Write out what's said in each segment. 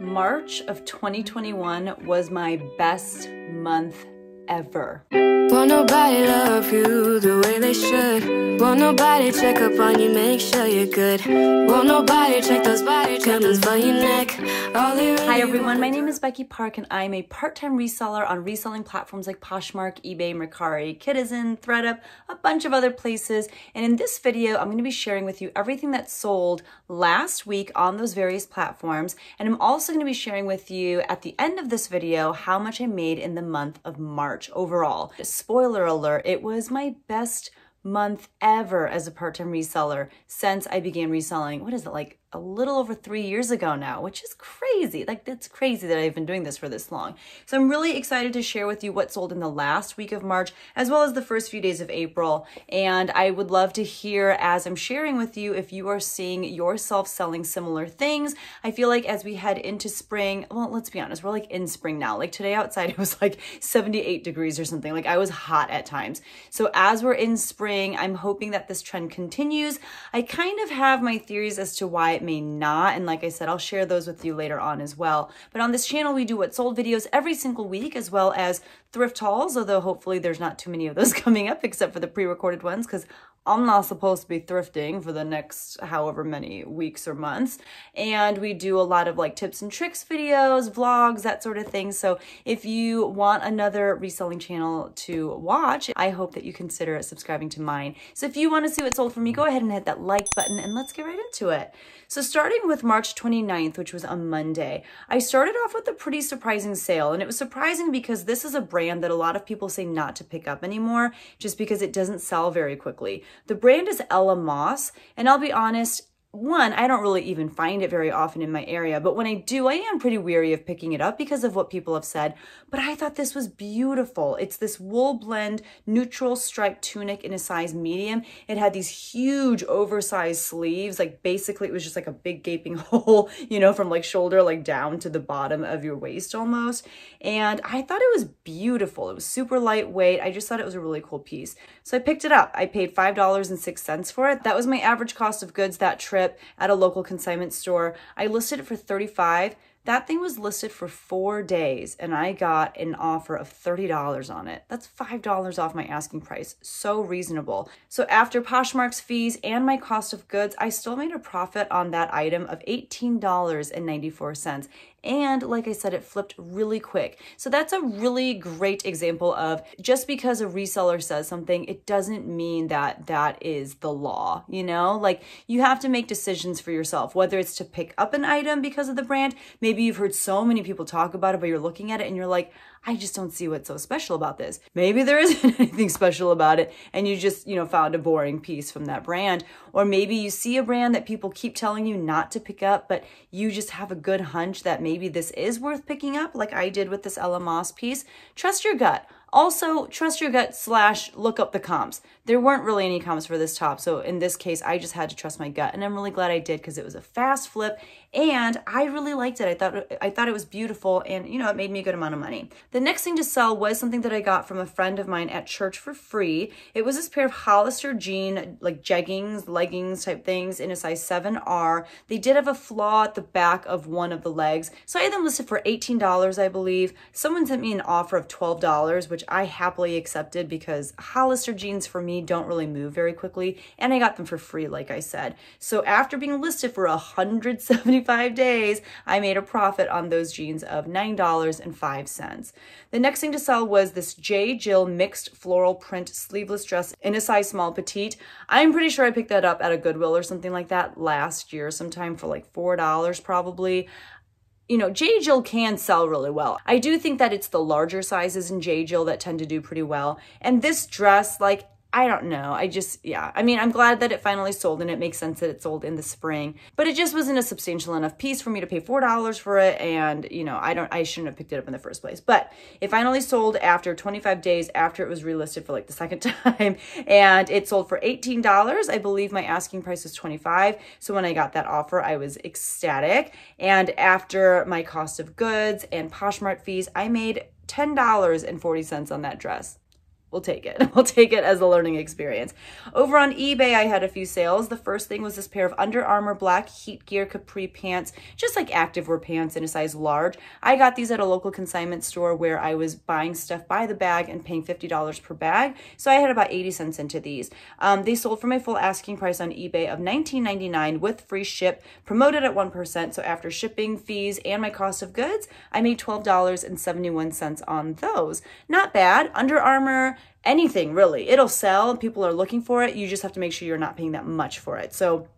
March of 2021 was my best month ever. Won't nobody love you the way they should. Won't nobody check up on you, make sure you're good. Won't nobody check those body condoms for your neck. Really Hi everyone, my name is Becky Park and I'm a part-time reseller on reselling platforms like Poshmark, eBay, Mercari, Kitizen, ThreadUp, a bunch of other places. And in this video, I'm gonna be sharing with you everything that sold last week on those various platforms. And I'm also gonna be sharing with you at the end of this video how much I made in the month of March overall spoiler alert, it was my best month ever as a part-time reseller since I began reselling. What is it like a little over three years ago now, which is crazy. Like, that's crazy that I've been doing this for this long. So I'm really excited to share with you what sold in the last week of March, as well as the first few days of April. And I would love to hear as I'm sharing with you if you are seeing yourself selling similar things. I feel like as we head into spring, well, let's be honest, we're like in spring now. Like today outside, it was like 78 degrees or something. Like I was hot at times. So as we're in spring, I'm hoping that this trend continues. I kind of have my theories as to why it may not. And like I said, I'll share those with you later on as well. But on this channel, we do what sold videos every single week, as well as thrift hauls, although hopefully there's not too many of those coming up except for the pre-recorded ones because I'm not supposed to be thrifting for the next however many weeks or months. And we do a lot of like tips and tricks videos, vlogs, that sort of thing. So if you want another reselling channel to watch, I hope that you consider subscribing to mine. So if you want to see what sold for me, go ahead and hit that like button and let's get right into it. So starting with March 29th, which was a Monday, I started off with a pretty surprising sale. And it was surprising because this is a brand that a lot of people say not to pick up anymore just because it doesn't sell very quickly. The brand is Ella Moss, and I'll be honest, one, I don't really even find it very often in my area, but when I do, I am pretty weary of picking it up because of what people have said. But I thought this was beautiful. It's this wool blend, neutral striped tunic in a size medium. It had these huge oversized sleeves. Like basically it was just like a big gaping hole, you know, from like shoulder, like down to the bottom of your waist almost. And I thought it was beautiful. It was super lightweight. I just thought it was a really cool piece. So I picked it up. I paid $5.06 for it. That was my average cost of goods that trip trip at a local consignment store. I listed it for 35. That thing was listed for four days and I got an offer of $30 on it. That's $5 off my asking price. So reasonable. So after Poshmark's fees and my cost of goods, I still made a profit on that item of $18.94. And like I said, it flipped really quick. So that's a really great example of just because a reseller says something, it doesn't mean that that is the law, you know? Like you have to make decisions for yourself, whether it's to pick up an item because of the brand. Maybe you've heard so many people talk about it, but you're looking at it and you're like, I just don't see what's so special about this. Maybe there isn't anything special about it and you just, you know, found a boring piece from that brand. Or maybe you see a brand that people keep telling you not to pick up, but you just have a good hunch that maybe this is worth picking up, like I did with this Ella Moss piece. Trust your gut. Also, trust your gut slash look up the comps. There weren't really any comps for this top. So in this case, I just had to trust my gut. And I'm really glad I did because it was a fast flip and I really liked it. I thought I thought it was beautiful and you know, it made me a good amount of money. The next thing to sell was something that I got from a friend of mine at church for free. It was this pair of Hollister jean like jeggings, leggings type things in a size 7R. They did have a flaw at the back of one of the legs. So I had them listed for $18, I believe. Someone sent me an offer of $12, which I happily accepted because Hollister jeans for me don't really move very quickly and I got them for free like I said. So after being listed for 170 25 days, I made a profit on those jeans of $9.05. The next thing to sell was this J. Jill mixed floral print sleeveless dress in a size small petite. I'm pretty sure I picked that up at a Goodwill or something like that last year sometime for like $4 probably you know, J. Jill can sell really well. I do think that it's the larger sizes in J. Jill that tend to do pretty well. And this dress, like, I don't know. I just, yeah. I mean, I'm glad that it finally sold and it makes sense that it sold in the spring, but it just wasn't a substantial enough piece for me to pay $4 for it. And, you know, I don't, I shouldn't have picked it up in the first place. But it finally sold after 25 days after it was relisted for like the second time. And it sold for $18. I believe my asking price was 25. So when I got that offer, I was ecstatic. And after my cost of goods and Poshmark fees, I made $10.40 on that dress we'll take it. We'll take it as a learning experience. Over on eBay, I had a few sales. The first thing was this pair of Under Armour black heat gear capri pants, just like activewear pants in a size large. I got these at a local consignment store where I was buying stuff by the bag and paying $50 per bag. So I had about 80 cents into these. Um, they sold for my full asking price on eBay of $19.99 with free ship, promoted at 1%. So after shipping fees and my cost of goods, I made $12.71 on those. Not bad. Under Armour, anything really. It'll sell, people are looking for it. You just have to make sure you're not paying that much for it. So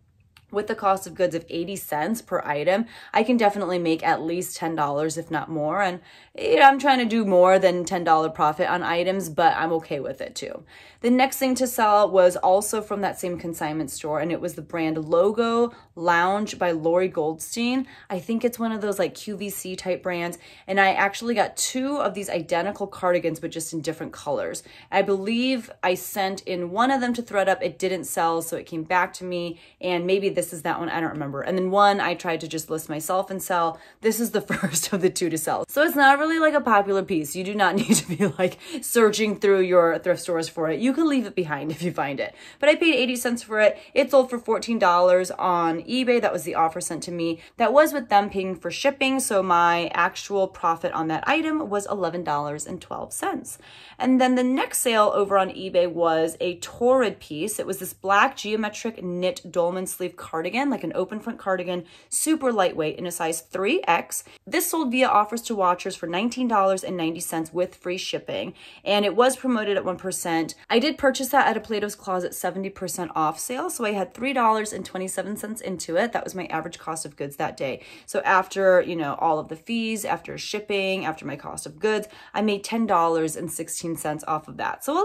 with the cost of goods of 80 cents per item, I can definitely make at least $10, if not more. And you know, I'm trying to do more than $10 profit on items, but I'm okay with it too. The next thing to sell was also from that same consignment store, and it was the brand logo, Lounge by Lori Goldstein. I think it's one of those like QVC type brands. And I actually got two of these identical cardigans, but just in different colors. I believe I sent in one of them to thread up. It didn't sell, so it came back to me. And maybe this is that one, I don't remember. And then one I tried to just list myself and sell. This is the first of the two to sell. So it's not really like a popular piece. You do not need to be like searching through your thrift stores for it. You can leave it behind if you find it. But I paid 80 cents for it. It sold for $14 on eBay. That was the offer sent to me. That was with them paying for shipping. So my actual profit on that item was $11.12. And then the next sale over on eBay was a Torrid piece. It was this black geometric knit dolman sleeve cardigan, like an open front cardigan, super lightweight in a size 3X. This sold via offers to watchers for $19.90 with free shipping. And it was promoted at 1%. I did purchase that at a Plato's Closet 70% off sale. So I had $3.27 in into it, that was my average cost of goods that day. So after, you know, all of the fees, after shipping, after my cost of goods, I made $10.16 off of that. So a lot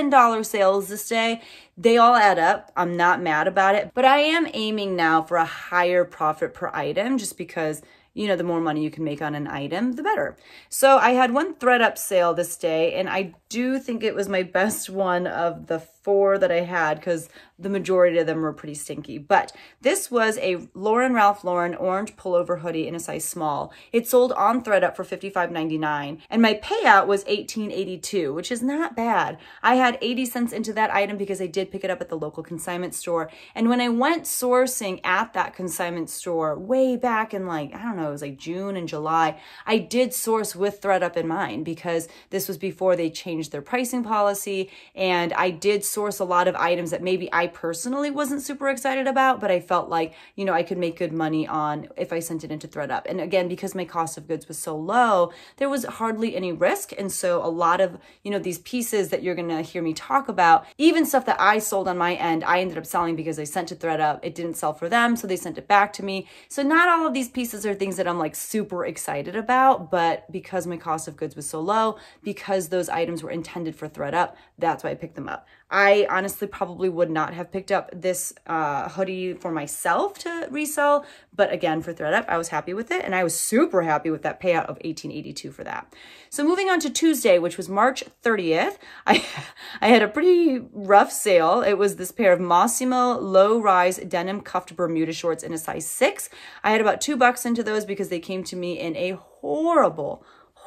of $10 sales this day. They all add up. I'm not mad about it, but I am aiming now for a higher profit per item just because you know, the more money you can make on an item, the better. So I had one thread up sale this day, and I do think it was my best one of the four that I had because the majority of them were pretty stinky. But this was a Lauren Ralph Lauren orange pullover hoodie in a size small. It sold on ThreadUp for $55.99 and my payout was $18.82, which is not bad. I had 80 cents into that item because I did pick it up at the local consignment store. And when I went sourcing at that consignment store way back in like, I don't know, it was like June and July, I did source with ThreadUp in mind because this was before they changed their pricing policy and I did source a lot of items that maybe I personally wasn't super excited about, but I felt like, you know, I could make good money on if I sent it into ThreadUp. And again, because my cost of goods was so low, there was hardly any risk. And so a lot of, you know, these pieces that you're going to hear me talk about, even stuff that I sold on my end, I ended up selling because I sent to ThreadUp. It didn't sell for them, so they sent it back to me. So not all of these pieces are things that I'm like super excited about, but because my cost of goods was so low, because those items were intended for ThreadUp, that's why I picked them up. I honestly probably would not have picked up this uh, hoodie for myself to resell. But again, for ThreadUp, I was happy with it. And I was super happy with that payout of 1882 for that. So moving on to Tuesday, which was March 30th, I, I had a pretty rough sale. It was this pair of Mossimo low-rise denim cuffed Bermuda shorts in a size 6. I had about two bucks into those because they came to me in a horrible,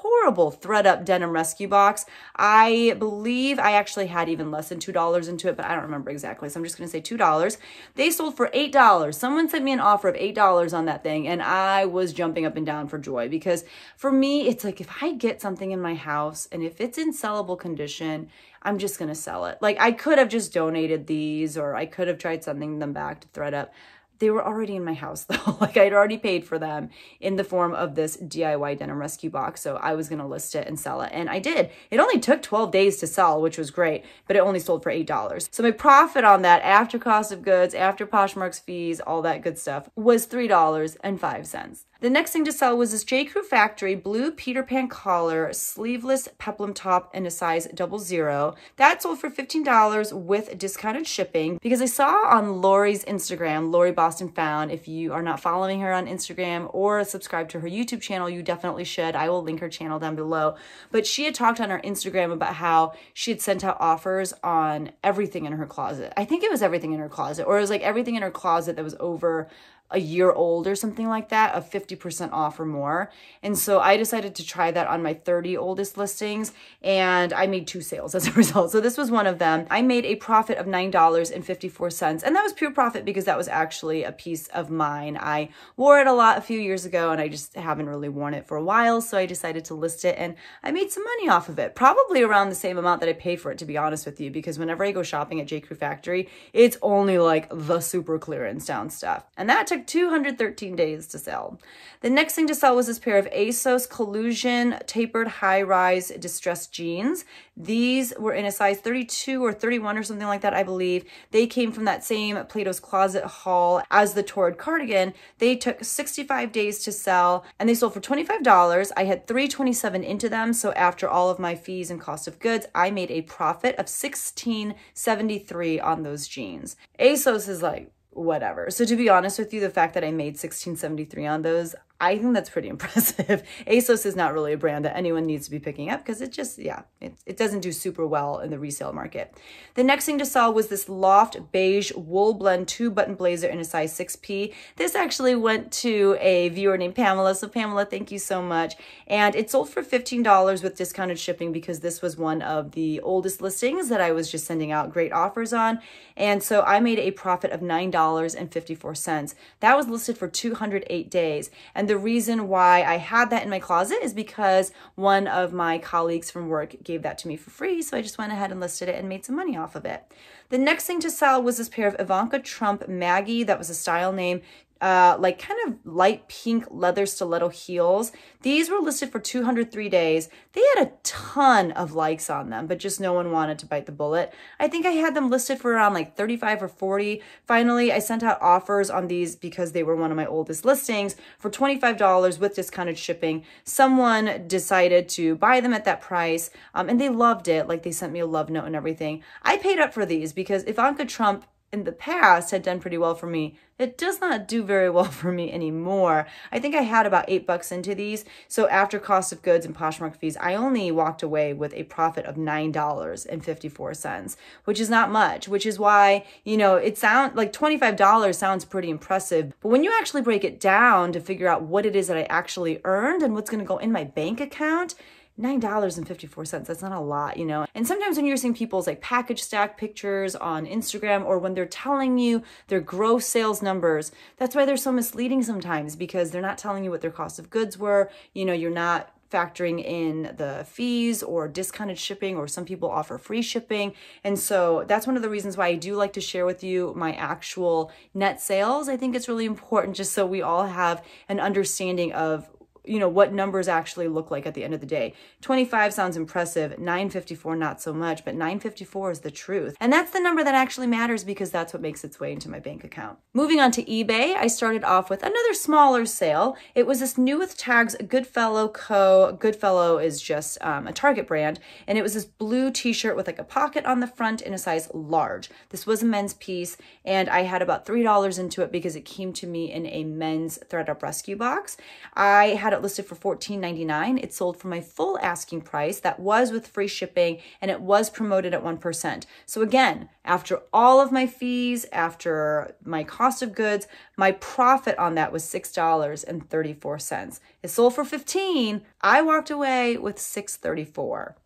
horrible thread up denim rescue box. I believe I actually had even less than $2 into it, but I don't remember exactly. So I'm just going to say $2. They sold for $8. Someone sent me an offer of $8 on that thing and I was jumping up and down for joy because for me, it's like if I get something in my house and if it's in sellable condition, I'm just going to sell it. Like I could have just donated these or I could have tried sending them back to thread up they were already in my house though. like i had already paid for them in the form of this DIY denim rescue box. So I was going to list it and sell it. And I did. It only took 12 days to sell, which was great, but it only sold for $8. So my profit on that after cost of goods, after Poshmark's fees, all that good stuff was $3.05. The next thing to sell was this J. Crew Factory blue Peter Pan collar, sleeveless peplum top in a size double zero. That sold for $15 with discounted shipping because I saw on Lori's Instagram, Lori Boston Found, if you are not following her on Instagram or subscribe to her YouTube channel, you definitely should. I will link her channel down below. But she had talked on her Instagram about how she had sent out offers on everything in her closet. I think it was everything in her closet or it was like everything in her closet that was over a year old or something like that of 50% off or more. And so I decided to try that on my 30 oldest listings and I made two sales as a result. So this was one of them. I made a profit of $9.54 and that was pure profit because that was actually a piece of mine. I wore it a lot a few years ago and I just haven't really worn it for a while. So I decided to list it and I made some money off of it, probably around the same amount that I paid for it, to be honest with you, because whenever I go shopping at J. Crew Factory, it's only like the super clearance down stuff. And that took took 213 days to sell. The next thing to sell was this pair of ASOS Collusion tapered high-rise distressed jeans. These were in a size 32 or 31 or something like that, I believe. They came from that same Plato's Closet haul as the Torrid cardigan. They took 65 days to sell and they sold for $25. I had 327 into them. So after all of my fees and cost of goods, I made a profit of 1673 on those jeans. ASOS is like, whatever. So to be honest with you, the fact that I made 1673 on those, I think that's pretty impressive. ASOS is not really a brand that anyone needs to be picking up because it just, yeah, it, it doesn't do super well in the resale market. The next thing to sell was this Loft Beige Wool Blend two button blazer in a size 6P. This actually went to a viewer named Pamela. So Pamela, thank you so much. And it sold for $15 with discounted shipping because this was one of the oldest listings that I was just sending out great offers on. And so I made a profit of $9.54. That was listed for 208 days. And the reason why I had that in my closet is because one of my colleagues from work gave that to me for free. So I just went ahead and listed it and made some money off of it. The next thing to sell was this pair of Ivanka Trump Maggie. That was a style name uh, like kind of light pink leather stiletto heels. These were listed for 203 days. They had a ton of likes on them, but just no one wanted to bite the bullet. I think I had them listed for around like 35 or 40. Finally, I sent out offers on these because they were one of my oldest listings for $25 with discounted shipping. Someone decided to buy them at that price um, and they loved it. Like they sent me a love note and everything. I paid up for these because Ivanka Trump in the past had done pretty well for me. It does not do very well for me anymore. I think I had about eight bucks into these. So after cost of goods and Poshmark fees, I only walked away with a profit of $9.54, which is not much, which is why, you know, it sounds like $25 sounds pretty impressive. But when you actually break it down to figure out what it is that I actually earned and what's going to go in my bank account, $9.54. That's not a lot, you know? And sometimes when you're seeing people's like package stack pictures on Instagram or when they're telling you their gross sales numbers, that's why they're so misleading sometimes because they're not telling you what their cost of goods were. You know, you're not factoring in the fees or discounted shipping or some people offer free shipping. And so that's one of the reasons why I do like to share with you my actual net sales. I think it's really important just so we all have an understanding of you know, what numbers actually look like at the end of the day. 25 sounds impressive, 954 not so much, but 954 is the truth. And that's the number that actually matters because that's what makes its way into my bank account. Moving on to eBay, I started off with another smaller sale. It was this new with tags Goodfellow Co. Goodfellow is just um, a Target brand. And it was this blue t-shirt with like a pocket on the front in a size large. This was a men's piece and I had about $3 into it because it came to me in a men's thread up rescue box. I had had it listed for $14.99. It sold for my full asking price that was with free shipping and it was promoted at 1%. So again, after all of my fees, after my cost of goods, my profit on that was $6.34. It sold for 15. I walked away with 634.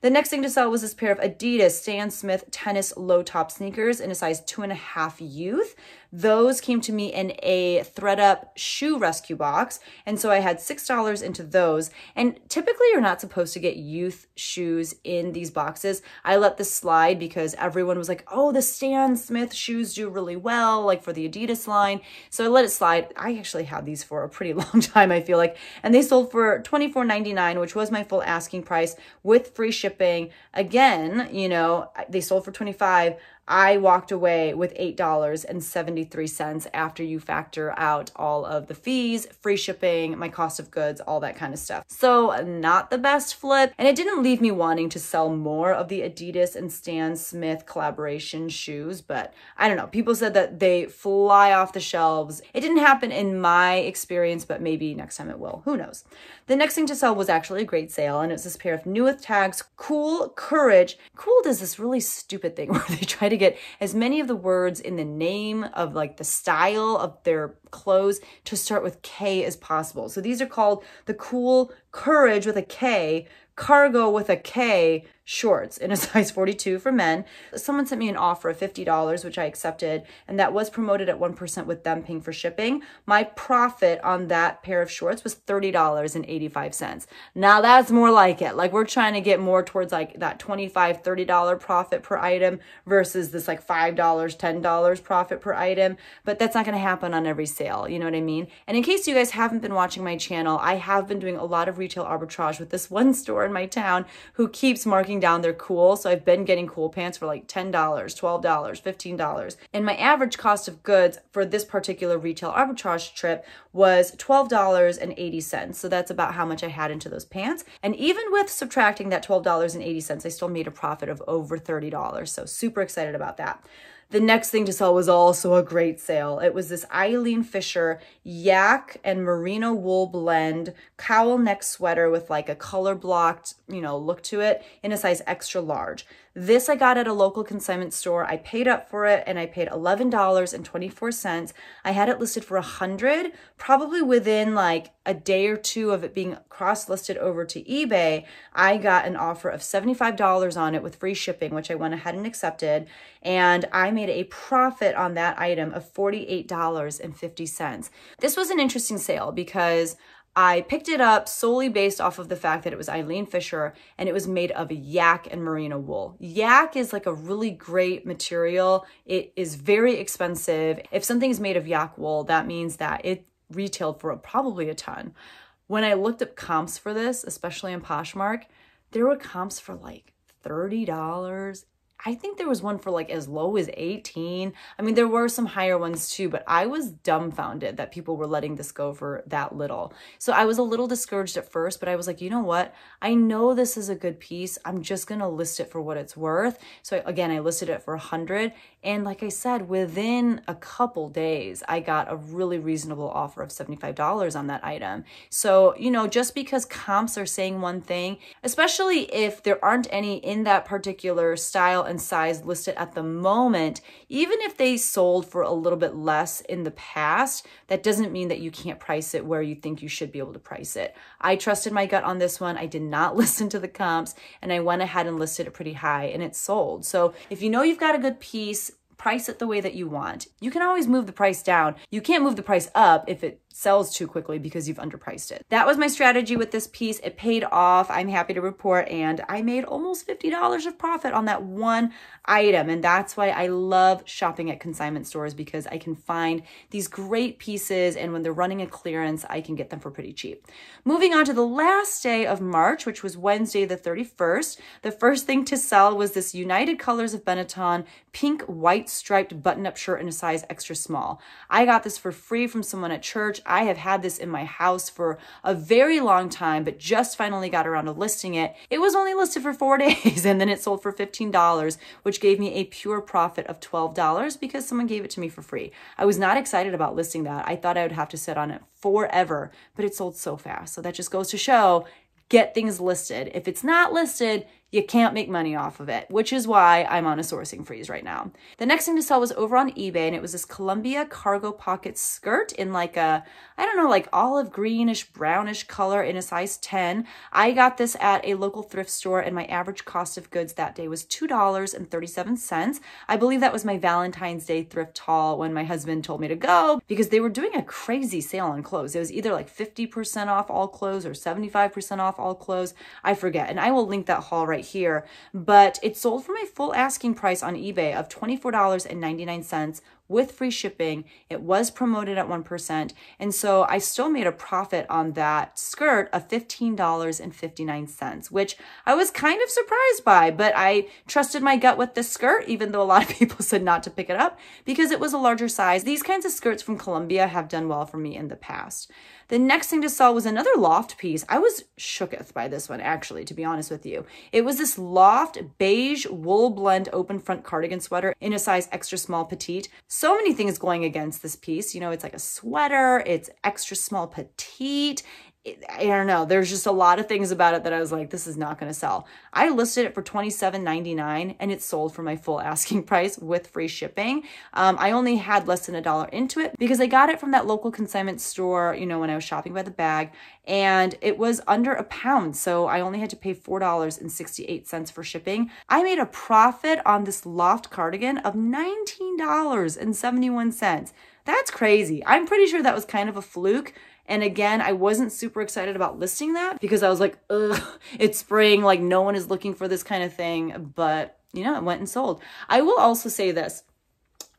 The next thing to sell was this pair of Adidas Stan Smith tennis low top sneakers in a size two and a half youth. Those came to me in a thread up shoe rescue box. And so I had $6 into those. And typically you're not supposed to get youth shoes in these boxes. I let this slide because everyone was like, oh, the Stan Smith shoes do really well, like for the Adidas line. So I let it slide. I actually had these for a pretty long time, I feel like. And they sold for $24.99, which was my full asking price with free shipping. Again, you know, they sold for 25 I walked away with $8.73 after you factor out all of the fees, free shipping, my cost of goods, all that kind of stuff. So not the best flip. And it didn't leave me wanting to sell more of the Adidas and Stan Smith collaboration shoes, but I don't know. People said that they fly off the shelves. It didn't happen in my experience, but maybe next time it will. Who knows? The next thing to sell was actually a great sale, and it was this pair of Neweth tags, Cool Courage. Cool does this really stupid thing where they try to to get as many of the words in the name of like the style of their clothes to start with K as possible. So these are called the cool courage with a K cargo with a K shorts in a size 42 for men. Someone sent me an offer of $50, which I accepted, and that was promoted at 1% with them paying for shipping. My profit on that pair of shorts was $30.85. Now that's more like it. Like we're trying to get more towards like that $25, $30 profit per item versus this like $5, $10 profit per item, but that's not gonna happen on every sale. You know what I mean? And in case you guys haven't been watching my channel, I have been doing a lot of retail arbitrage with this one store in my town who keeps marking down their cool. So I've been getting cool pants for like $10, $12, $15. And my average cost of goods for this particular retail arbitrage trip was $12.80. So that's about how much I had into those pants. And even with subtracting that $12.80, I still made a profit of over $30. So super excited about that. The next thing to sell was also a great sale. It was this Eileen Fisher yak and merino wool blend cowl neck sweater with like a color blocked, you know, look to it in a size extra large. This I got at a local consignment store. I paid up for it and I paid $11.24. I had it listed for 100 probably within like a day or two of it being cross-listed over to eBay, I got an offer of $75 on it with free shipping, which I went ahead and accepted. And I made a profit on that item of $48.50. This was an interesting sale because I picked it up solely based off of the fact that it was Eileen Fisher and it was made of yak and merino wool. Yak is like a really great material. It is very expensive. If something is made of yak wool, that means that it retailed for probably a ton. When I looked up comps for this, especially in Poshmark, there were comps for like $30, I think there was one for like as low as 18. I mean, there were some higher ones too, but I was dumbfounded that people were letting this go for that little. So I was a little discouraged at first, but I was like, you know what? I know this is a good piece. I'm just going to list it for what it's worth. So again, I listed it for 100 and like I said, within a couple days, I got a really reasonable offer of $75 on that item. So, you know, just because comps are saying one thing, especially if there aren't any in that particular style and size listed at the moment, even if they sold for a little bit less in the past, that doesn't mean that you can't price it where you think you should be able to price it. I trusted my gut on this one. I did not listen to the comps and I went ahead and listed it pretty high and it sold. So if you know you've got a good piece, price it the way that you want. You can always move the price down. You can't move the price up if it sells too quickly because you've underpriced it. That was my strategy with this piece. It paid off. I'm happy to report and I made almost $50 of profit on that one item. And that's why I love shopping at consignment stores because I can find these great pieces and when they're running a clearance, I can get them for pretty cheap. Moving on to the last day of March, which was Wednesday the 31st, the first thing to sell was this United Colors of Benetton pink white striped button-up shirt in a size extra small. I got this for free from someone at church. I have had this in my house for a very long time, but just finally got around to listing it. It was only listed for four days and then it sold for $15, which gave me a pure profit of $12 because someone gave it to me for free. I was not excited about listing that. I thought I would have to sit on it forever, but it sold so fast. So that just goes to show get things listed. If it's not listed, you can't make money off of it, which is why I'm on a sourcing freeze right now. The next thing to sell was over on eBay and it was this Columbia cargo pocket skirt in like a, I don't know, like olive greenish, brownish color in a size 10. I got this at a local thrift store and my average cost of goods that day was $2.37. I believe that was my Valentine's Day thrift haul when my husband told me to go because they were doing a crazy sale on clothes. It was either like 50% off all clothes or 75% off all clothes. I forget. And I will link that haul right here. But it sold for my full asking price on eBay of $24.99 with free shipping. It was promoted at 1%. And so I still made a profit on that skirt of $15.59, which I was kind of surprised by, but I trusted my gut with this skirt, even though a lot of people said not to pick it up because it was a larger size. These kinds of skirts from Columbia have done well for me in the past. The next thing to sell was another loft piece. I was shooketh by this one, actually, to be honest with you. It was this loft beige wool blend open front cardigan sweater in a size extra small petite. So many things going against this piece. You know, it's like a sweater, it's extra small petite. I don't know. There's just a lot of things about it that I was like, this is not going to sell. I listed it for $27.99 and it sold for my full asking price with free shipping. Um, I only had less than a dollar into it because I got it from that local consignment store, you know, when I was shopping by the bag and it was under a pound. So I only had to pay $4.68 for shipping. I made a profit on this loft cardigan of $19.71. That's crazy. I'm pretty sure that was kind of a fluke and again, I wasn't super excited about listing that because I was like, ugh, it's spring, like no one is looking for this kind of thing. But you know, it went and sold. I will also say this.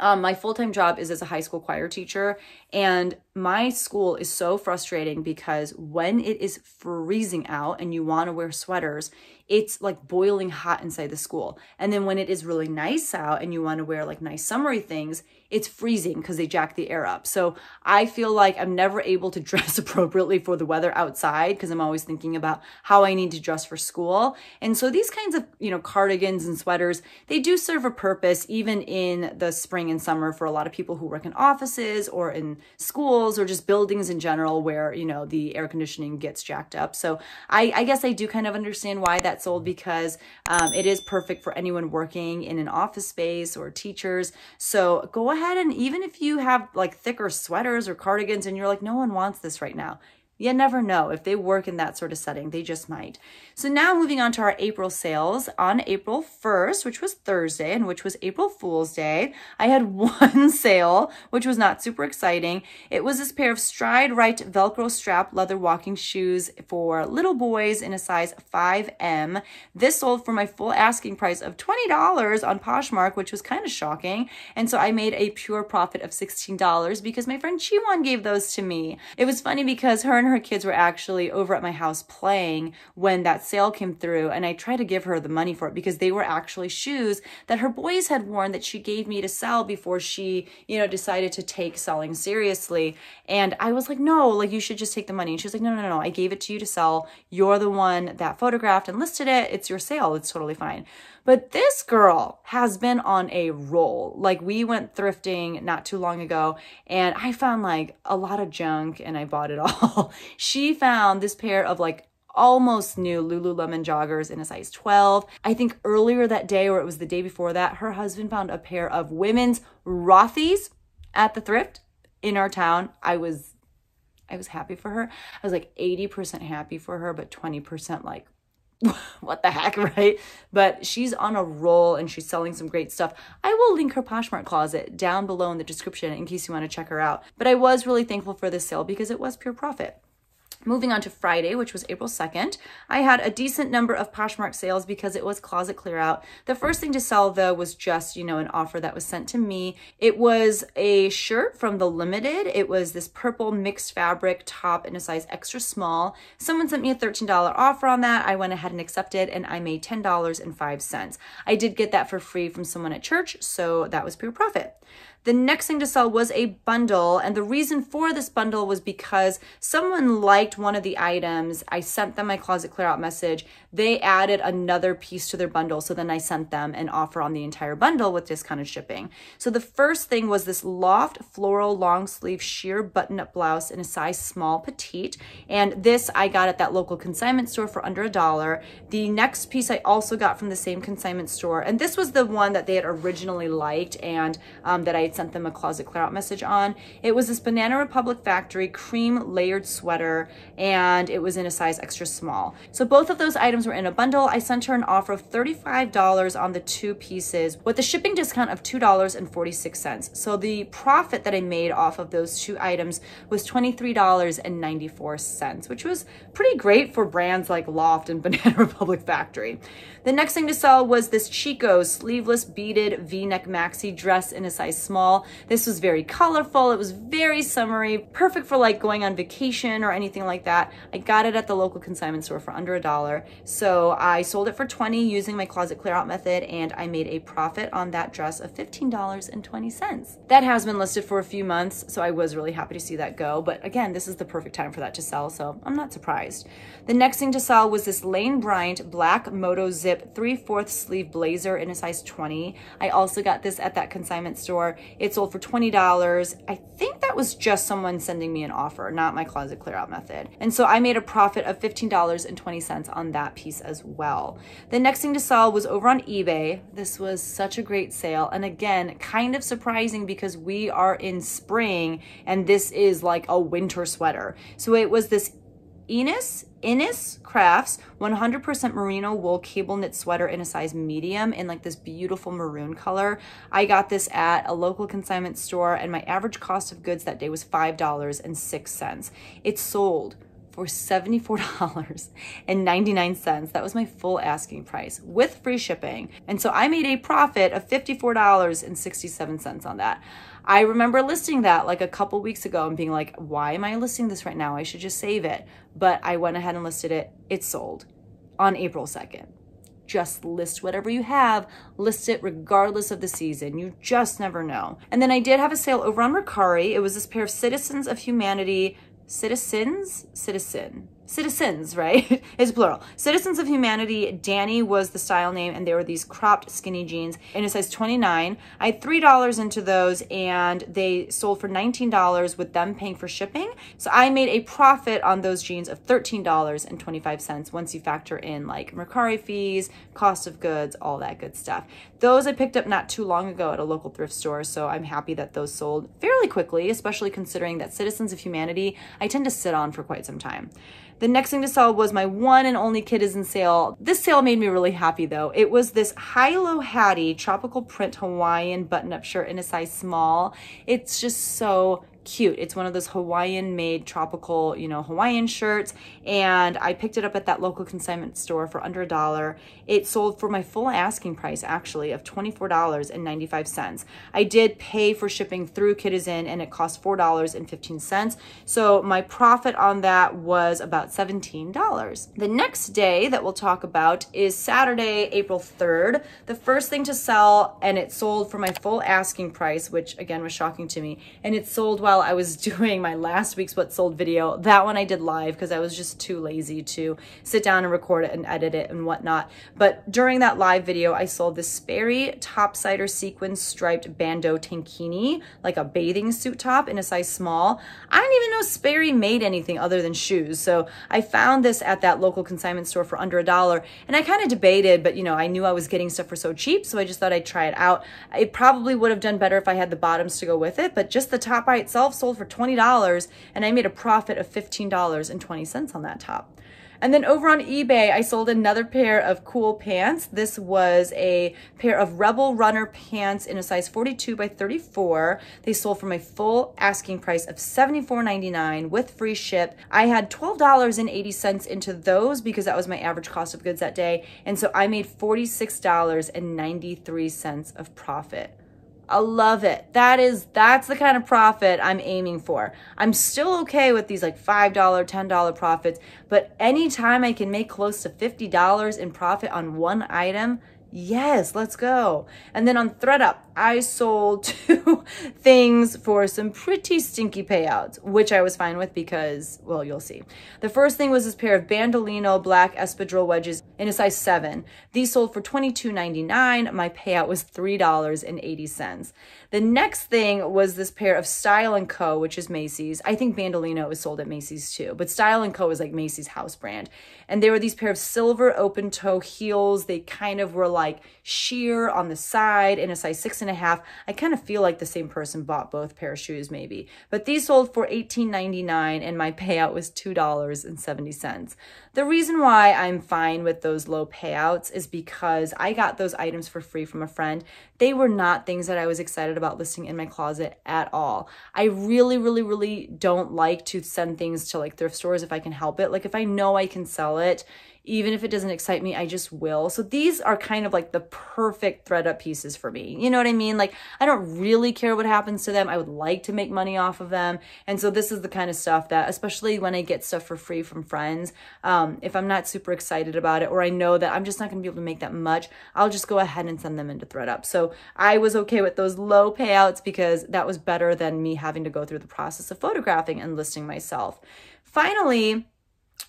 Um, my full-time job is as a high school choir teacher and my school is so frustrating because when it is freezing out and you want to wear sweaters, it's like boiling hot inside the school. And then when it is really nice out and you want to wear like nice summery things, it's freezing because they jack the air up. So I feel like I'm never able to dress appropriately for the weather outside because I'm always thinking about how I need to dress for school. And so these kinds of, you know, cardigans and sweaters, they do serve a purpose even in the spring and summer for a lot of people who work in offices or in schools hospitals or just buildings in general where, you know, the air conditioning gets jacked up. So I, I guess I do kind of understand why that's sold because um, it is perfect for anyone working in an office space or teachers. So go ahead and even if you have like thicker sweaters or cardigans and you're like, no one wants this right now, you never know if they work in that sort of setting, they just might. So now moving on to our April sales on April 1st, which was Thursday and which was April Fool's Day. I had one sale, which was not super exciting. It was this pair of stride right Velcro strap leather walking shoes for little boys in a size 5M. This sold for my full asking price of $20 on Poshmark, which was kind of shocking. And so I made a pure profit of $16 because my friend Chiwon gave those to me. It was funny because her and and her kids were actually over at my house playing when that sale came through and I tried to give her the money for it because they were actually shoes that her boys had worn that she gave me to sell before she, you know, decided to take selling seriously. And I was like, no, like you should just take the money. And she was like, no, no, no, I gave it to you to sell. You're the one that photographed and listed it. It's your sale. It's totally fine. But this girl has been on a roll. Like we went thrifting not too long ago and I found like a lot of junk and I bought it all. she found this pair of like almost new Lululemon joggers in a size 12. I think earlier that day or it was the day before that, her husband found a pair of women's Rothy's at the thrift in our town. I was I was happy for her. I was like 80% happy for her, but 20% like what the heck, right? But she's on a roll and she's selling some great stuff. I will link her Poshmark closet down below in the description in case you want to check her out. But I was really thankful for this sale because it was pure profit. Moving on to Friday, which was April 2nd, I had a decent number of Poshmark sales because it was closet clear out. The first thing to sell though was just, you know, an offer that was sent to me. It was a shirt from The Limited. It was this purple mixed fabric top in a size extra small. Someone sent me a $13 offer on that. I went ahead and accepted and I made $10.05. I did get that for free from someone at church, so that was pure profit. The next thing to sell was a bundle. And the reason for this bundle was because someone liked one of the items. I sent them my closet clear out message. They added another piece to their bundle. So then I sent them an offer on the entire bundle with discounted shipping. So the first thing was this loft floral long sleeve sheer button up blouse in a size small petite. And this I got at that local consignment store for under a dollar. The next piece I also got from the same consignment store. And this was the one that they had originally liked and um, that I sent them a closet clearout message on. It was this Banana Republic Factory cream layered sweater and it was in a size extra small. So both of those items were in a bundle. I sent her an offer of $35 on the two pieces with a shipping discount of $2.46. So the profit that I made off of those two items was $23.94, which was pretty great for brands like Loft and Banana Republic Factory. The next thing to sell was this Chico sleeveless beaded v-neck maxi dress in a size small this was very colorful. It was very summery, perfect for like going on vacation or anything like that. I got it at the local consignment store for under a dollar. So I sold it for 20 using my closet clear out method and I made a profit on that dress of $15.20. That has been listed for a few months, so I was really happy to see that go. But again, this is the perfect time for that to sell, so I'm not surprised. The next thing to sell was this Lane Bryant black moto zip 3 4 sleeve blazer in a size 20. I also got this at that consignment store. It sold for $20. I think that was just someone sending me an offer, not my closet clear out method. And so I made a profit of $15.20 on that piece as well. The next thing to sell was over on eBay. This was such a great sale. And again, kind of surprising because we are in spring and this is like a winter sweater. So it was this Enos, Innis Crafts 100% merino wool cable knit sweater in a size medium in like this beautiful maroon color. I got this at a local consignment store and my average cost of goods that day was $5.06. It sold for $74.99. That was my full asking price with free shipping. And so I made a profit of $54.67 on that. I remember listing that like a couple weeks ago and being like, why am I listing this right now? I should just save it. But I went ahead and listed it. It's sold on April 2nd. Just list whatever you have, list it regardless of the season. You just never know. And then I did have a sale over on Ricari. It was this pair of Citizens of Humanity, Citizens, Citizen, citizens, right? it's plural. Citizens of Humanity, Danny was the style name, and they were these cropped skinny jeans in a size 29. I had $3 into those, and they sold for $19 with them paying for shipping. So I made a profit on those jeans of $13.25 once you factor in like Mercari fees, cost of goods, all that good stuff. Those I picked up not too long ago at a local thrift store, so I'm happy that those sold fairly quickly, especially considering that Citizens of Humanity I tend to sit on for quite some time. The next thing to sell was my one and only is in sale. This sale made me really happy though. It was this Hilo Hattie tropical print Hawaiian button-up shirt in a size small. It's just so cute. It's one of those Hawaiian made tropical, you know, Hawaiian shirts. And I picked it up at that local consignment store for under a dollar. It sold for my full asking price actually of $24.95. I did pay for shipping through Kidizen and it cost $4.15. So my profit on that was about $17. The next day that we'll talk about is Saturday, April 3rd. The first thing to sell and it sold for my full asking price, which again was shocking to me. And it sold while I was doing my last week's What Sold video. That one I did live because I was just too lazy to sit down and record it and edit it and whatnot. But during that live video, I sold this Sperry Topsider Sequin Striped Bandeau Tankini, like a bathing suit top in a size small. I didn't even know Sperry made anything other than shoes. So I found this at that local consignment store for under a dollar. And I kind of debated, but you know, I knew I was getting stuff for so cheap. So I just thought I'd try it out. It probably would have done better if I had the bottoms to go with it, but just the top by itself myself sold for $20 and I made a profit of $15.20 on that top. And then over on eBay, I sold another pair of cool pants. This was a pair of Rebel Runner pants in a size 42 by 34. They sold for my full asking price of $74.99 with free ship. I had $12.80 into those because that was my average cost of goods that day. And so I made $46.93 of profit. I love it. That is, that's the kind of profit I'm aiming for. I'm still okay with these like $5, $10 profits, but anytime I can make close to $50 in profit on one item, yes, let's go. And then on ThreadUp, I sold two things for some pretty stinky payouts, which I was fine with because, well, you'll see. The first thing was this pair of Bandolino black espadrille wedges in a size seven. These sold for $22.99. My payout was $3.80. The next thing was this pair of Style & Co., which is Macy's. I think Bandolino is sold at Macy's too, but Style & Co. is like Macy's house brand. And they were these pair of silver open toe heels. They kind of were like sheer on the side in a size six and a half. I kind of feel like the same person bought both pair of shoes maybe, but these sold for $18.99 and my payout was $2.70. The reason why I'm fine with those low payouts is because I got those items for free from a friend. They were not things that I was excited about listing in my closet at all. I really, really, really don't like to send things to like thrift stores if I can help it. Like if I know I can sell it, even if it doesn't excite me, I just will. So these are kind of like the perfect thread up pieces for me. You know what I mean? Like I don't really care what happens to them. I would like to make money off of them. And so this is the kind of stuff that, especially when I get stuff for free from friends, um, um, if I'm not super excited about it or I know that I'm just not going to be able to make that much, I'll just go ahead and send them into ThreadUp. So I was okay with those low payouts because that was better than me having to go through the process of photographing and listing myself. Finally,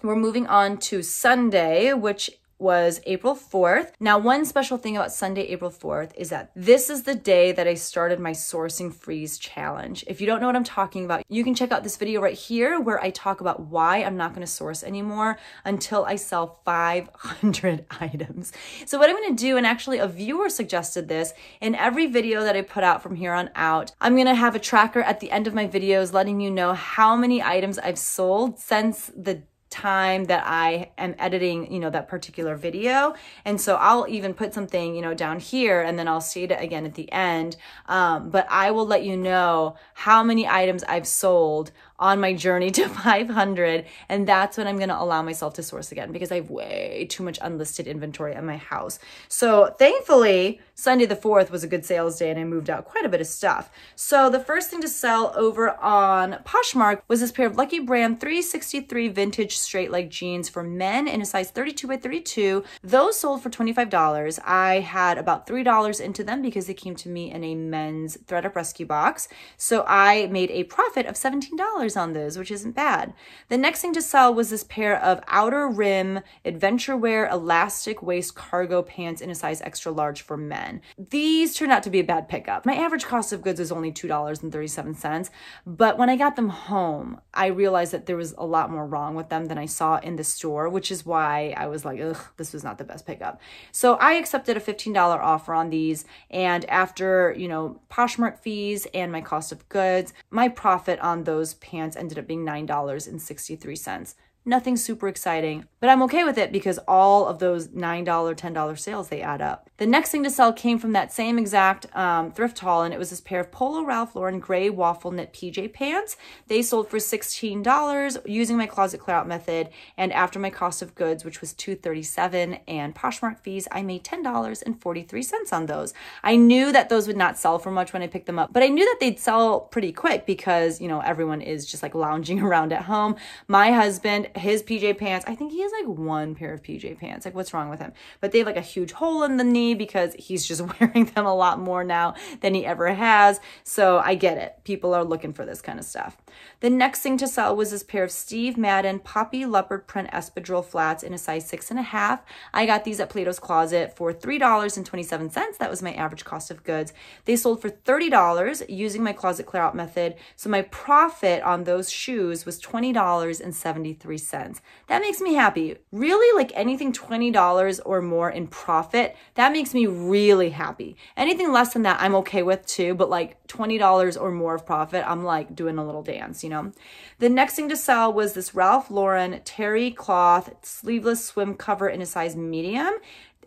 we're moving on to Sunday, which was April 4th. Now, one special thing about Sunday, April 4th is that this is the day that I started my sourcing freeze challenge. If you don't know what I'm talking about, you can check out this video right here where I talk about why I'm not gonna source anymore until I sell 500 items. So what I'm gonna do, and actually a viewer suggested this, in every video that I put out from here on out, I'm gonna have a tracker at the end of my videos letting you know how many items I've sold since the time that I am editing, you know, that particular video. And so I'll even put something, you know, down here and then I'll state it again at the end. Um, but I will let you know how many items I've sold on my journey to 500. And that's when I'm going to allow myself to source again because I have way too much unlisted inventory at my house. So thankfully, Sunday the 4th was a good sales day and I moved out quite a bit of stuff. So the first thing to sell over on Poshmark was this pair of Lucky Brand 363 vintage straight leg jeans for men in a size 32 by 32. Those sold for $25. I had about $3 into them because they came to me in a men's thread up rescue box. So I made a profit of $17 on those, which isn't bad. The next thing to sell was this pair of outer rim adventure wear elastic waist cargo pants in a size extra large for men. These turned out to be a bad pickup. My average cost of goods was only $2.37, but when I got them home, I realized that there was a lot more wrong with them than I saw in the store, which is why I was like, ugh, this was not the best pickup. So I accepted a $15 offer on these. And after, you know, Poshmark fees and my cost of goods, my profit on those pants pants ended up being $9.63 Nothing super exciting, but I'm okay with it because all of those $9, $10 sales, they add up. The next thing to sell came from that same exact um, thrift haul, and it was this pair of Polo Ralph Lauren gray waffle knit PJ pants. They sold for $16 using my closet clear out method, and after my cost of goods, which was $237 and Poshmark fees, I made $10.43 on those. I knew that those would not sell for much when I picked them up, but I knew that they'd sell pretty quick because, you know, everyone is just like lounging around at home. My husband his PJ pants. I think he has like one pair of PJ pants. Like, what's wrong with him? But they have like a huge hole in the knee because he's just wearing them a lot more now than he ever has. So I get it. People are looking for this kind of stuff. The next thing to sell was this pair of Steve Madden Poppy Leopard Print Espadrille flats in a size six and a half. I got these at Plato's Closet for $3.27. That was my average cost of goods. They sold for $30 using my closet clear out method. So my profit on those shoes was $20.73 cents. That makes me happy. Really, like anything $20 or more in profit, that makes me really happy. Anything less than that, I'm okay with too, but like $20 or more of profit, I'm like doing a little dance, you know? The next thing to sell was this Ralph Lauren terry cloth sleeveless swim cover in a size medium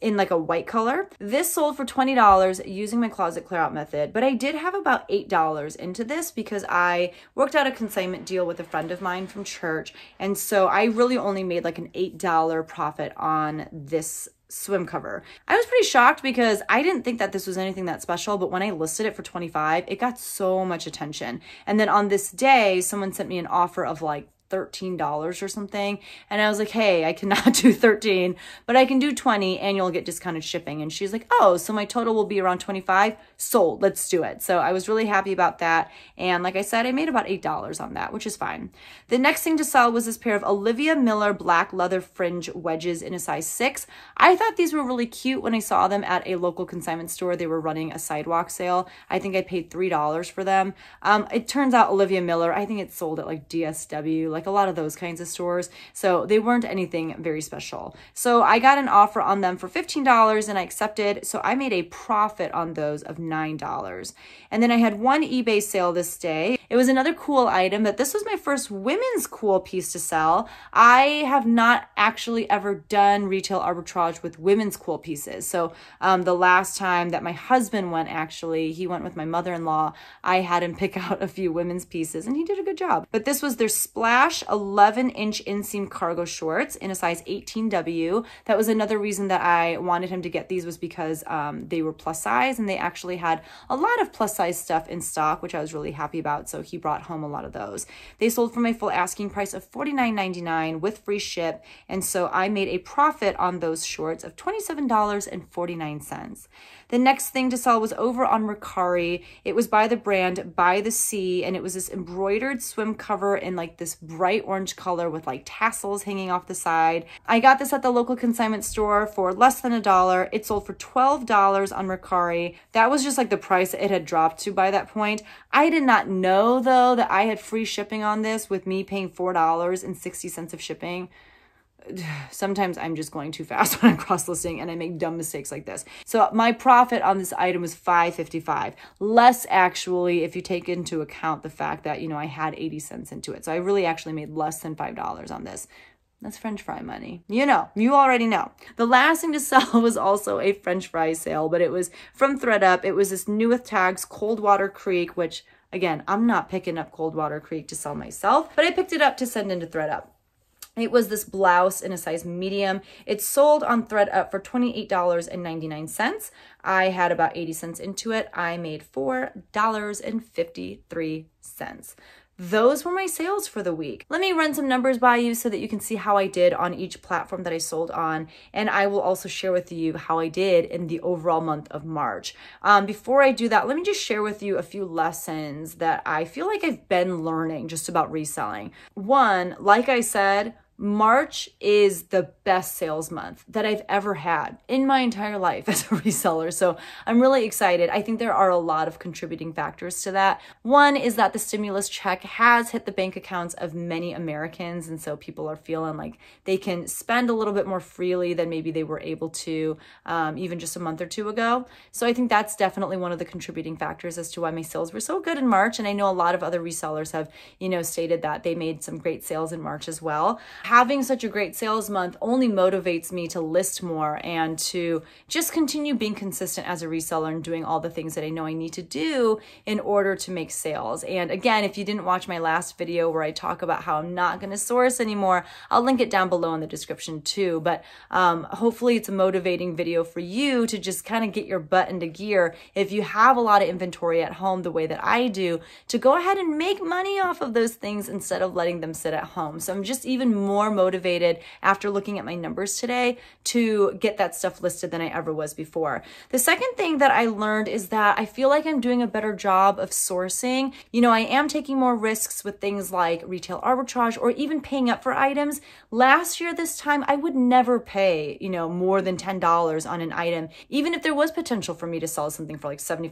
in like a white color. This sold for $20 using my closet clear out method, but I did have about $8 into this because I worked out a consignment deal with a friend of mine from church. And so I really only made like an $8 profit on this swim cover. I was pretty shocked because I didn't think that this was anything that special, but when I listed it for 25, it got so much attention. And then on this day, someone sent me an offer of like $13 or something. And I was like, hey, I cannot do 13, but I can do 20 and you'll get discounted shipping. And she's like, oh, so my total will be around 25. Sold, let's do it. So I was really happy about that. And like I said, I made about $8 on that, which is fine. The next thing to sell was this pair of Olivia Miller black leather fringe wedges in a size six. I thought these were really cute when I saw them at a local consignment store. They were running a sidewalk sale. I think I paid $3 for them. Um, it turns out Olivia Miller, I think it sold at like DSW, like like a lot of those kinds of stores. So they weren't anything very special. So I got an offer on them for $15 and I accepted. So I made a profit on those of $9. And then I had one eBay sale this day. It was another cool item, but this was my first women's cool piece to sell. I have not actually ever done retail arbitrage with women's cool pieces. So um, the last time that my husband went, actually, he went with my mother-in-law. I had him pick out a few women's pieces and he did a good job. But this was their splash 11 inch inseam cargo shorts in a size 18W. That was another reason that I wanted him to get these was because um, they were plus size and they actually had a lot of plus size stuff in stock, which I was really happy about. So he brought home a lot of those. They sold for my full asking price of $49.99 with free ship. And so I made a profit on those shorts of $27.49. The next thing to sell was over on Mercari. It was by the brand By the Sea, and it was this embroidered swim cover in like this bright orange color with like tassels hanging off the side. I got this at the local consignment store for less than a dollar. It sold for $12 on Mercari. That was just like the price it had dropped to by that point. I did not know though that I had free shipping on this with me paying $4.60 of shipping. sometimes I'm just going too fast when I'm cross listing and I make dumb mistakes like this. So my profit on this item was 555, less actually if you take into account the fact that, you know, I had 80 cents into it. So I really actually made less than $5 on this. That's french fry money. You know, you already know. The last thing to sell was also a french fry sale, but it was from ThreadUp. It was this new with tags Coldwater Creek, which again, I'm not picking up Coldwater Creek to sell myself, but I picked it up to send into ThreadUp. It was this blouse in a size medium. It sold on ThreadUp for $28.99. I had about 80 cents into it. I made $4.53. Those were my sales for the week. Let me run some numbers by you so that you can see how I did on each platform that I sold on. And I will also share with you how I did in the overall month of March. Um, before I do that, let me just share with you a few lessons that I feel like I've been learning just about reselling. One, like I said, March is the best sales month that I've ever had in my entire life as a reseller. So I'm really excited. I think there are a lot of contributing factors to that. One is that the stimulus check has hit the bank accounts of many Americans. And so people are feeling like they can spend a little bit more freely than maybe they were able to um, even just a month or two ago. So I think that's definitely one of the contributing factors as to why my sales were so good in March. And I know a lot of other resellers have, you know, stated that they made some great sales in March as well having such a great sales month only motivates me to list more and to just continue being consistent as a reseller and doing all the things that I know I need to do in order to make sales. And again, if you didn't watch my last video where I talk about how I'm not going to source anymore, I'll link it down below in the description too. But um, hopefully it's a motivating video for you to just kind of get your butt into gear. If you have a lot of inventory at home the way that I do, to go ahead and make money off of those things instead of letting them sit at home. So I'm just even more more motivated after looking at my numbers today to get that stuff listed than I ever was before. The second thing that I learned is that I feel like I'm doing a better job of sourcing. You know, I am taking more risks with things like retail arbitrage or even paying up for items. Last year, this time, I would never pay, you know, more than $10 on an item, even if there was potential for me to sell something for like $75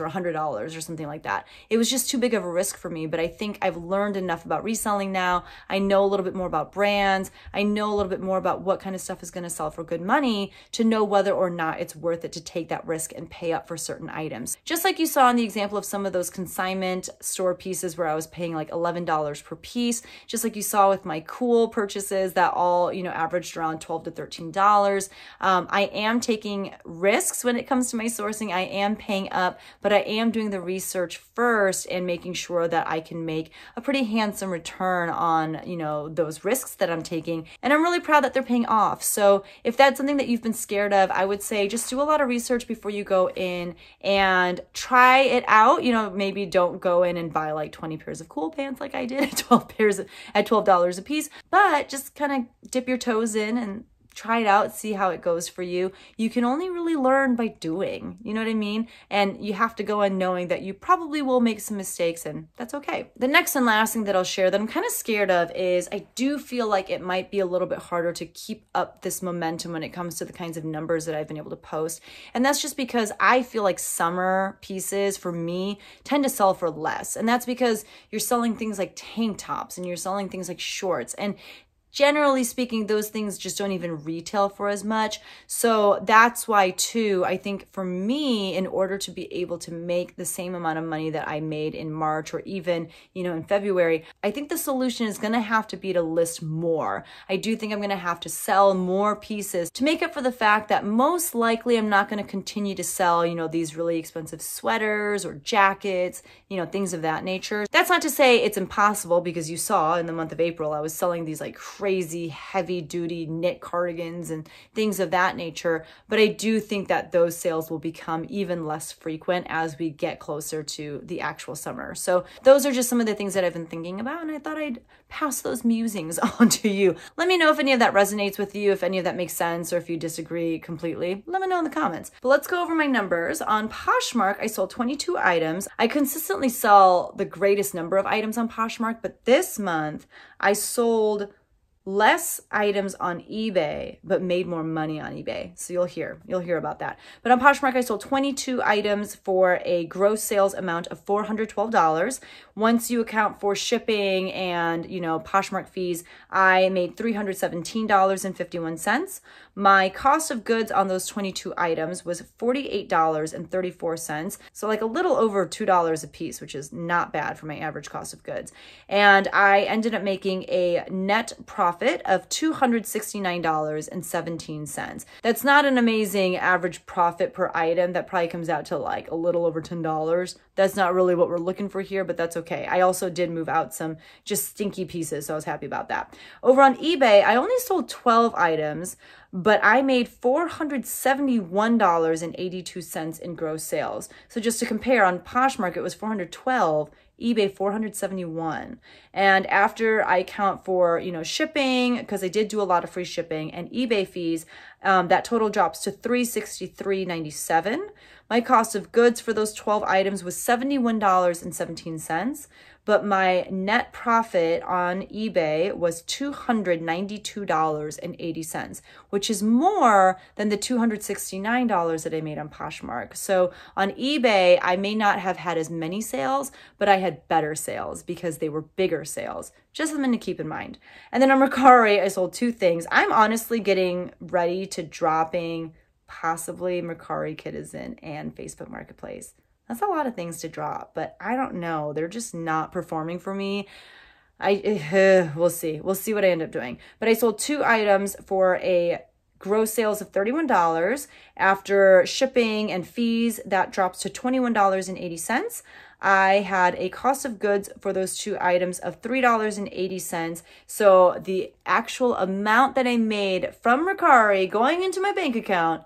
or $100 or something like that. It was just too big of a risk for me, but I think I've learned enough about reselling now. I know a little bit more about brands. I know a little bit more about what kind of stuff is going to sell for good money to know whether or not it's worth it to take that risk and pay up for certain items. Just like you saw in the example of some of those consignment store pieces where I was paying like $11 per piece, just like you saw with my cool purchases that all, you know, averaged around 12 to $13. Um, I am taking risks when it comes to my sourcing. I am paying up, but I am doing the research first and making sure that I can make a pretty handsome return on, you know, those risks risks that I'm taking. And I'm really proud that they're paying off. So if that's something that you've been scared of, I would say just do a lot of research before you go in and try it out. You know, maybe don't go in and buy like 20 pairs of cool pants like I did, at 12 pairs at $12 a piece, but just kind of dip your toes in and try it out, see how it goes for you. You can only really learn by doing, you know what I mean? And you have to go in knowing that you probably will make some mistakes and that's okay. The next and last thing that I'll share that I'm kind of scared of is I do feel like it might be a little bit harder to keep up this momentum when it comes to the kinds of numbers that I've been able to post. And that's just because I feel like summer pieces for me tend to sell for less. And that's because you're selling things like tank tops and you're selling things like shorts. And generally speaking, those things just don't even retail for as much. So that's why, too, I think for me, in order to be able to make the same amount of money that I made in March or even, you know, in February, I think the solution is going to have to be to list more. I do think I'm going to have to sell more pieces to make up for the fact that most likely I'm not going to continue to sell, you know, these really expensive sweaters or jackets, you know, things of that nature. That's not to say it's impossible because you saw in the month of April, I was selling these like crazy heavy duty knit cardigans and things of that nature. But I do think that those sales will become even less frequent as we get closer to the actual summer. So those are just some of the things that I've been thinking about. And I thought I'd pass those musings on to you. Let me know if any of that resonates with you, if any of that makes sense, or if you disagree completely. Let me know in the comments. But let's go over my numbers. On Poshmark, I sold 22 items. I consistently sell the greatest number of items on Poshmark, but this month I sold less items on eBay, but made more money on eBay. So you'll hear, you'll hear about that. But on Poshmark, I sold 22 items for a gross sales amount of $412. Once you account for shipping and, you know, Poshmark fees, I made $317.51. My cost of goods on those 22 items was $48.34. So like a little over $2 a piece, which is not bad for my average cost of goods. And I ended up making a net profit profit of $269.17. That's not an amazing average profit per item. That probably comes out to like a little over $10. That's not really what we're looking for here, but that's okay. I also did move out some just stinky pieces, so I was happy about that. Over on eBay, I only sold 12 items, but I made $471.82 in gross sales. So just to compare, on Poshmark, it was 412 dollars eBay 471. And after I account for, you know, shipping, because I did do a lot of free shipping and eBay fees, um, that total drops to 363.97. My cost of goods for those 12 items was $71.17 but my net profit on eBay was $292.80, which is more than the $269 that I made on Poshmark. So on eBay, I may not have had as many sales, but I had better sales because they were bigger sales. Just something to keep in mind. And then on Mercari, I sold two things. I'm honestly getting ready to dropping possibly Mercari Kitizen and Facebook Marketplace. That's a lot of things to drop, but I don't know. They're just not performing for me. I uh, we'll see. We'll see what I end up doing. But I sold two items for a gross sales of $31 after shipping and fees that drops to $21.80 i had a cost of goods for those two items of $3.80 so the actual amount that i made from ricari going into my bank account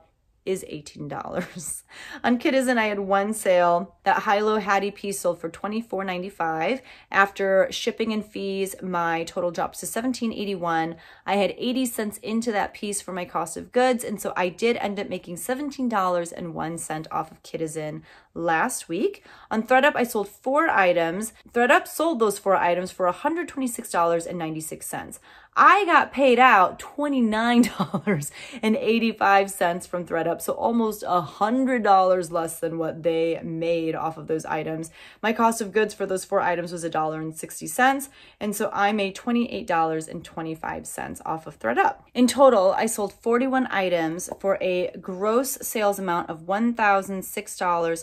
is $18. On Kitizen. I had one sale. That Hilo Hattie piece sold for $24.95. After shipping and fees, my total drops to $17.81. I had 80 cents into that piece for my cost of goods, and so I did end up making $17.01 off of Kitizen last week. On ThreadUp, I sold four items. ThreadUp sold those four items for $126.96. I got paid out $29.85 from ThreadUp, so almost $100 less than what they made off of those items. My cost of goods for those four items was $1.60, and so I made $28.25 off of ThreadUp. In total, I sold 41 items for a gross sales amount of 1006 dollars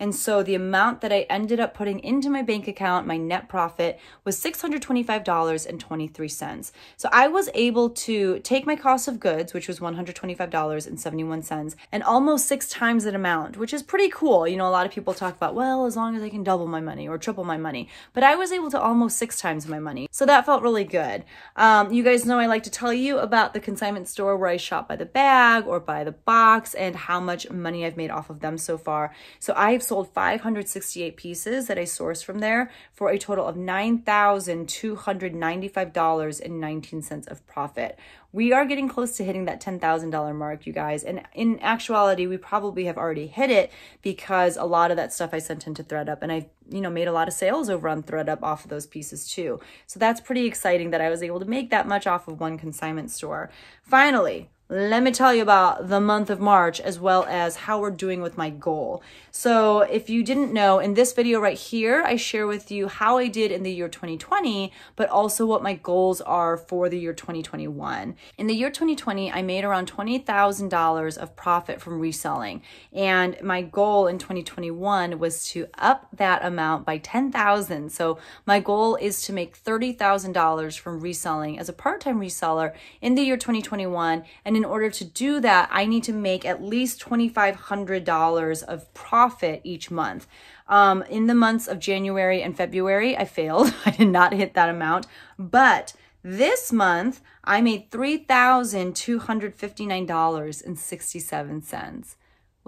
And so the amount that I ended up putting into my bank account, my net profit, was $625.23. So I was able to take my cost of goods, which was $125.71, and almost six times that amount, which is pretty cool. You know, a lot of people talk about, well, as long as I can double my money or triple my money. But I was able to almost six times my money. So that felt really good. Um, you guys know I like to tell you about the consignment store where I shop by the bag or by the box and how much money I've made off of them so far. So I've sold 568 pieces that I sourced from there for a total of $9,295.19 of profit. We are getting close to hitting that $10,000 mark, you guys. And in actuality, we probably have already hit it because a lot of that stuff I sent into ThreadUp and I, you know, made a lot of sales over on ThreadUp off of those pieces too. So that's pretty exciting that I was able to make that much off of one consignment store. Finally, let me tell you about the month of March as well as how we're doing with my goal. So if you didn't know, in this video right here, I share with you how I did in the year 2020, but also what my goals are for the year 2021. In the year 2020, I made around $20,000 of profit from reselling. And my goal in 2021 was to up that amount by 10,000. So my goal is to make $30,000 from reselling as a part-time reseller in the year 2021 and in order to do that, I need to make at least $2,500 of profit each month. Um, in the months of January and February, I failed. I did not hit that amount. But this month, I made $3,259.67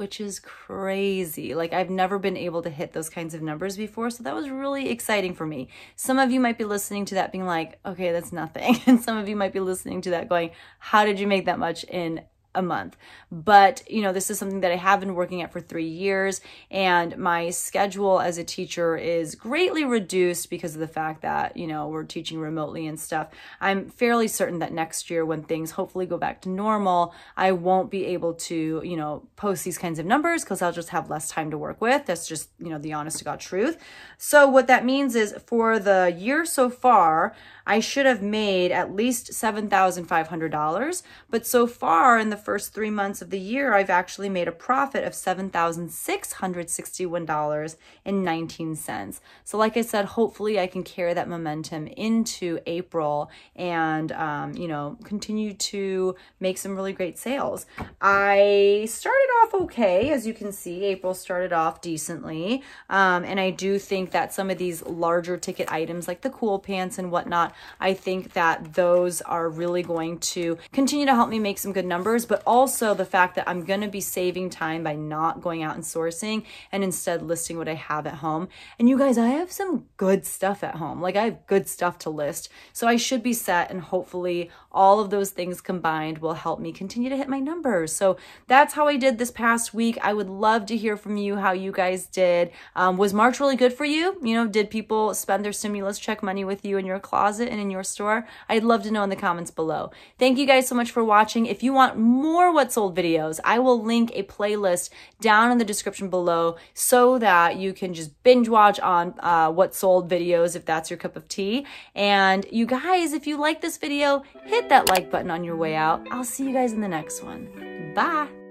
which is crazy. Like I've never been able to hit those kinds of numbers before. So that was really exciting for me. Some of you might be listening to that being like, okay, that's nothing. And some of you might be listening to that going, how did you make that much in a month. But, you know, this is something that I have been working at for three years, and my schedule as a teacher is greatly reduced because of the fact that, you know, we're teaching remotely and stuff. I'm fairly certain that next year, when things hopefully go back to normal, I won't be able to, you know, post these kinds of numbers because I'll just have less time to work with. That's just, you know, the honest to God truth. So, what that means is for the year so far, I should have made at least $7,500. But so far in the first three months of the year, I've actually made a profit of $7,661.19. So like I said, hopefully I can carry that momentum into April and, um, you know, continue to make some really great sales. I started off okay. As you can see, April started off decently. Um, and I do think that some of these larger ticket items like the cool pants and whatnot, I think that those are really going to continue to help me make some good numbers, but also the fact that I'm going to be saving time by not going out and sourcing and instead listing what I have at home. And you guys, I have some good stuff at home. Like I have good stuff to list. So I should be set and hopefully all of those things combined will help me continue to hit my numbers. So that's how I did this past week. I would love to hear from you how you guys did. Um, was March really good for you? You know, did people spend their stimulus check money with you in your closet and in your store? I'd love to know in the comments below. Thank you guys so much for watching. If you want more What Sold videos, I will link a playlist down in the description below so that you can just binge watch on uh, Sold videos if that's your cup of tea. And you guys, if you like this video, hit hit that like button on your way out. I'll see you guys in the next one. Bye.